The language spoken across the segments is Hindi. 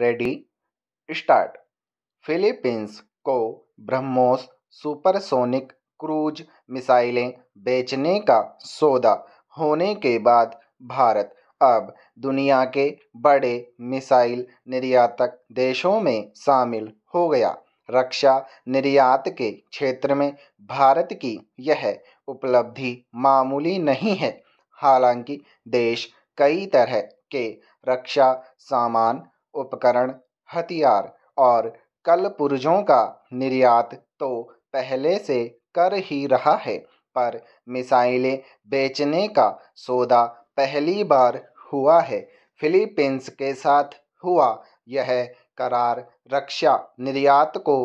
रेडी स्टार्ट फिलीपींस को ब्रह्मोस सुपरसोनिक क्रूज मिसाइलें बेचने का सौदा होने के बाद भारत अब दुनिया के बड़े मिसाइल निर्यातक देशों में शामिल हो गया रक्षा निर्यात के क्षेत्र में भारत की यह उपलब्धि मामूली नहीं है हालांकि देश कई तरह के रक्षा सामान उपकरण हथियार और कल पुर्जों का निर्यात तो पहले से कर ही रहा है पर मिसाइलें बेचने का सौदा पहली बार हुआ है फिलीपींस के साथ हुआ यह करार रक्षा निर्यात को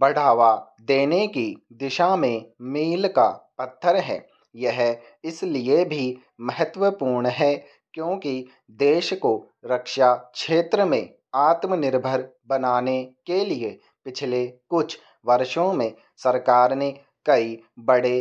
बढ़ावा देने की दिशा में मील का पत्थर है यह इसलिए भी महत्वपूर्ण है क्योंकि देश को रक्षा क्षेत्र में आत्मनिर्भर बनाने के लिए पिछले कुछ वर्षों में सरकार ने कई बड़े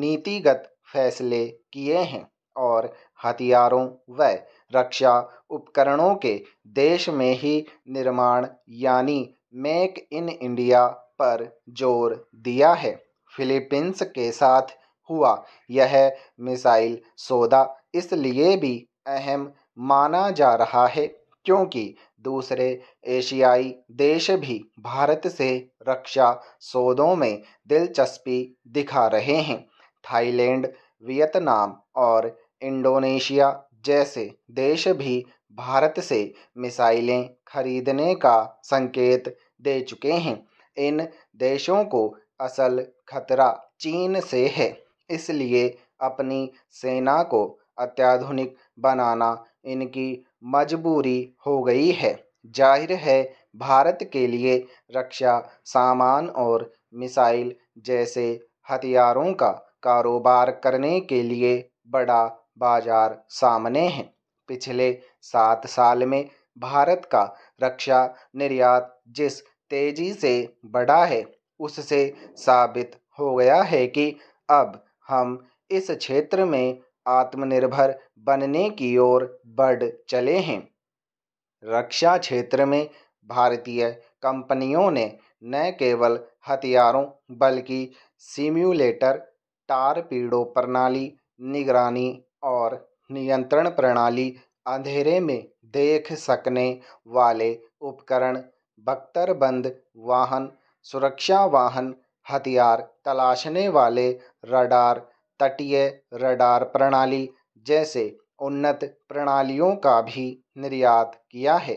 नीतिगत फैसले किए हैं और हथियारों व रक्षा उपकरणों के देश में ही निर्माण यानी मेक इन इंडिया पर जोर दिया है फिलीपींस के साथ हुआ यह मिसाइल सौदा इसलिए भी अहम माना जा रहा है क्योंकि दूसरे एशियाई देश भी भारत से रक्षा सौदों में दिलचस्पी दिखा रहे हैं थाईलैंड वियतनाम और इंडोनेशिया जैसे देश भी भारत से मिसाइलें खरीदने का संकेत दे चुके हैं इन देशों को असल खतरा चीन से है इसलिए अपनी सेना को अत्याधुनिक बनाना इनकी मजबूरी हो गई है जाहिर है भारत के लिए रक्षा सामान और मिसाइल जैसे हथियारों का कारोबार करने के लिए बड़ा बाजार सामने है पिछले सात साल में भारत का रक्षा निर्यात जिस तेजी से बढ़ा है उससे साबित हो गया है कि अब हम इस क्षेत्र में आत्मनिर्भर बनने की ओर बढ़ चले हैं रक्षा क्षेत्र में भारतीय कंपनियों ने न केवल हथियारों बल्कि सिम्युलेटर टारपीडो प्रणाली निगरानी और नियंत्रण प्रणाली अंधेरे में देख सकने वाले उपकरण बख्तरबंद वाहन सुरक्षा वाहन हथियार तलाशने वाले रडार तटीय रडार प्रणाली जैसे उन्नत प्रणालियों का भी निर्यात किया है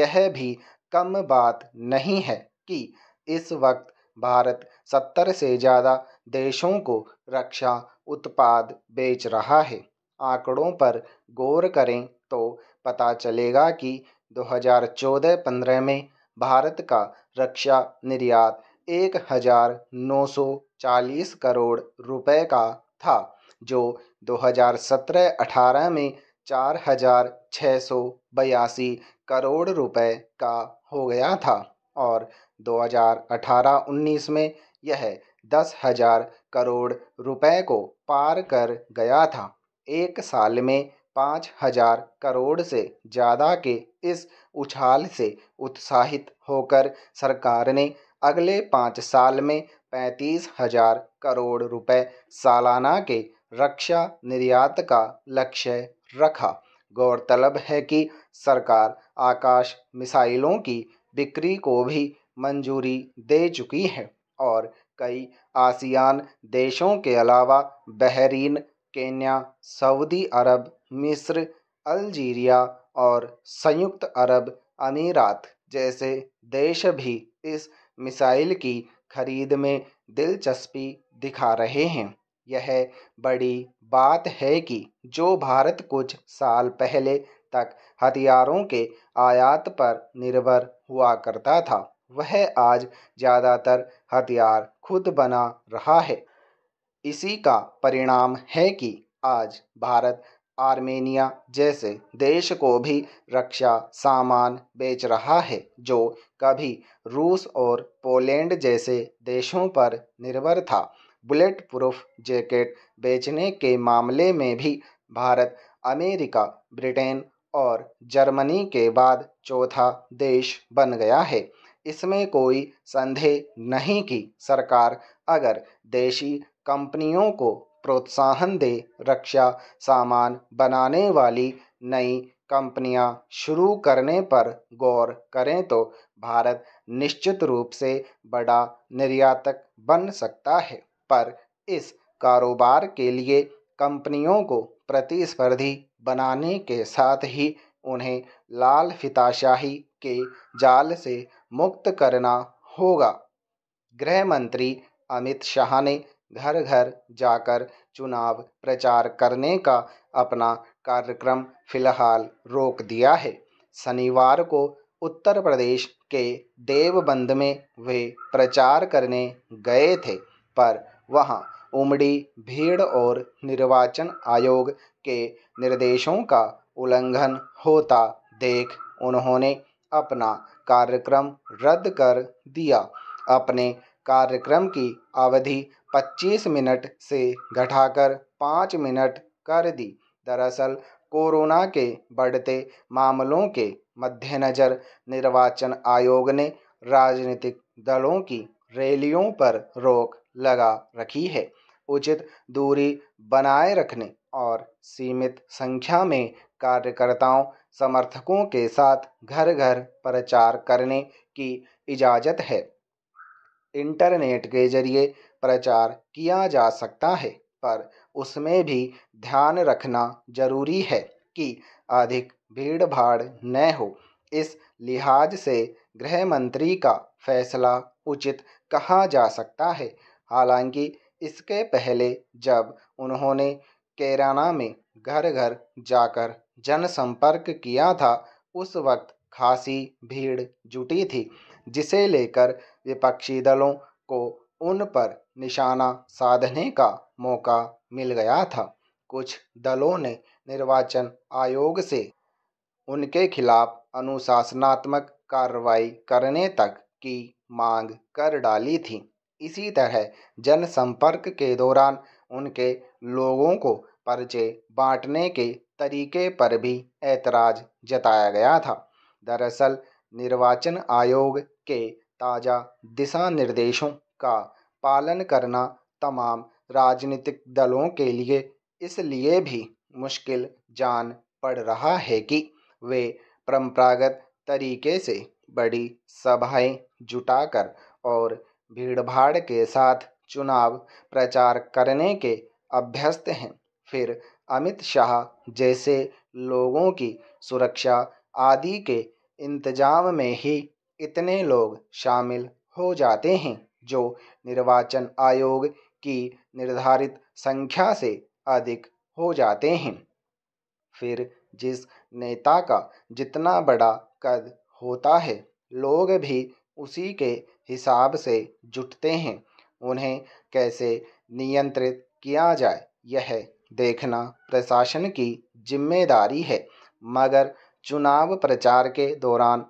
यह भी कम बात नहीं है कि इस वक्त भारत सत्तर से ज़्यादा देशों को रक्षा उत्पाद बेच रहा है आंकड़ों पर गौर करें तो पता चलेगा कि 2014-15 में भारत का रक्षा निर्यात 1940 करोड़ रुपए का था जो 2017-18 में चार हजार छः सौ बयासी करोड़ रुपए का हो गया था और 2018-19 में यह दस हजार करोड़ रुपए को पार कर गया था एक साल में पाँच हजार करोड़ से ज़्यादा के इस उछाल से उत्साहित होकर सरकार ने अगले पाँच साल में पैंतीस हजार करोड़ रुपए सालाना के रक्षा निर्यात का लक्ष्य रखा गौरतलब है कि सरकार आकाश मिसाइलों की बिक्री को भी मंजूरी दे चुकी है और कई आसियान देशों के अलावा बहरीन केन्या सऊदी अरब मिस्र अल्जीरिया और संयुक्त अरब अमीरात जैसे देश भी इस मिसाइल की खरीद में दिलचस्पी दिखा रहे हैं यह बड़ी बात है कि जो भारत कुछ साल पहले तक हथियारों के आयात पर निर्भर हुआ करता था वह आज ज़्यादातर हथियार खुद बना रहा है इसी का परिणाम है कि आज भारत आर्मेनिया जैसे देश को भी रक्षा सामान बेच रहा है जो कभी रूस और पोलैंड जैसे देशों पर निर्भर था बुलेट प्रूफ जैकेट बेचने के मामले में भी भारत अमेरिका ब्रिटेन और जर्मनी के बाद चौथा देश बन गया है इसमें कोई संदेह नहीं कि सरकार अगर देशी कंपनियों को प्रोत्साहन दे रक्षा सामान बनाने वाली नई कंपनियां शुरू करने पर गौर करें तो भारत निश्चित रूप से बड़ा निर्यातक बन सकता है पर इस कारोबार के लिए कंपनियों को प्रतिस्पर्धी बनाने के साथ ही उन्हें लाल फिताशाही के जाल से मुक्त करना होगा गृह मंत्री अमित शाह ने घर घर जाकर चुनाव प्रचार करने का अपना कार्यक्रम फ़िलहाल रोक दिया है शनिवार को उत्तर प्रदेश के देवबंद में वे प्रचार करने गए थे पर वहां उमड़ी भीड़ और निर्वाचन आयोग के निर्देशों का उल्लंघन होता देख उन्होंने अपना कार्यक्रम रद्द कर दिया अपने कार्यक्रम की अवधि पच्चीस मिनट से घटाकर पाँच मिनट कर दी दरअसल कोरोना के बढ़ते मामलों के मद्देनज़र निर्वाचन आयोग ने राजनीतिक दलों की रैलियों पर रोक लगा रखी है उचित दूरी बनाए रखने और सीमित संख्या में कार्यकर्ताओं समर्थकों के साथ घर घर प्रचार करने की इजाज़त है इंटरनेट के ज़रिए प्रचार किया जा सकता है पर उसमें भी ध्यान रखना ज़रूरी है कि अधिक भीड़ भाड़ न हो इस लिहाज से गृह मंत्री का फैसला उचित कहा जा सकता है हालांकि इसके पहले जब उन्होंने केराना में घर घर जाकर जनसंपर्क किया था उस वक्त खासी भीड़ जुटी थी जिसे लेकर विपक्षी दलों को उन पर निशाना साधने का मौका मिल गया था कुछ दलों ने निर्वाचन आयोग से उनके खिलाफ अनुशासनात्मक कार्रवाई करने तक की मांग कर डाली थी इसी तरह जनसंपर्क के दौरान उनके लोगों को पर्चे बांटने के तरीके पर भी ऐतराज जताया गया था दरअसल निर्वाचन आयोग के ताज़ा दिशा निर्देशों का पालन करना तमाम राजनीतिक दलों के लिए इसलिए भी मुश्किल जान पड़ रहा है कि वे परंपरागत तरीके से बड़ी सभाएं जुटाकर और भीड़भाड़ के साथ चुनाव प्रचार करने के अभ्यस्त हैं फिर अमित शाह जैसे लोगों की सुरक्षा आदि के इंतजाम में ही इतने लोग शामिल हो जाते हैं जो निर्वाचन आयोग की निर्धारित संख्या से अधिक हो जाते हैं फिर जिस नेता का जितना बड़ा कद होता है लोग भी उसी के हिसाब से जुटते हैं उन्हें कैसे नियंत्रित किया जाए यह देखना प्रशासन की जिम्मेदारी है मगर चुनाव प्रचार के दौरान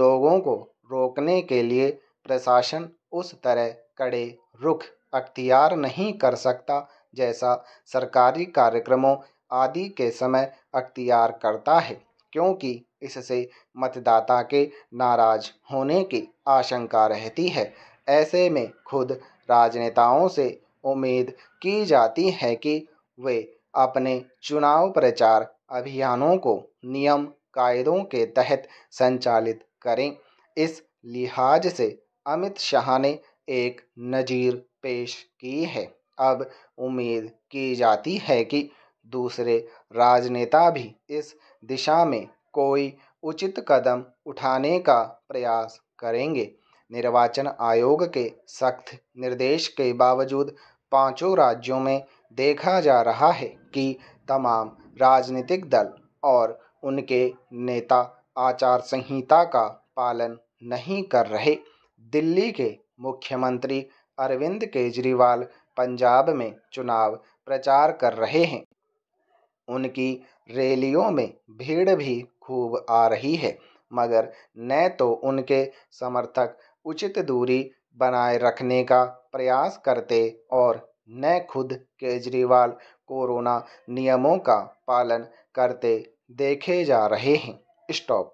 लोगों को रोकने के लिए प्रशासन उस तरह कड़े रुख अख्तियार नहीं कर सकता जैसा सरकारी कार्यक्रमों आदि के समय अख्तियार करता है क्योंकि इससे मतदाता के नाराज होने की आशंका रहती है ऐसे में खुद राजनेताओं से उम्मीद की जाती है कि वे अपने चुनाव प्रचार अभियानों को नियम कायदों के तहत संचालित करें इस लिहाज से अमित शाह ने एक नज़ीर पेश की है अब उम्मीद की जाती है कि दूसरे राजनेता भी इस दिशा में कोई उचित कदम उठाने का प्रयास करेंगे निर्वाचन आयोग के सख्त निर्देश के बावजूद पांचों राज्यों में देखा जा रहा है कि तमाम राजनीतिक दल और उनके नेता आचार संहिता का पालन नहीं कर रहे दिल्ली के मुख्यमंत्री अरविंद केजरीवाल पंजाब में चुनाव प्रचार कर रहे हैं उनकी रैलियों में भीड़ भी खूब आ रही है मगर न तो उनके समर्थक उचित दूरी बनाए रखने का प्रयास करते और न खुद केजरीवाल कोरोना नियमों का पालन करते देखे जा रहे हैं स्टॉप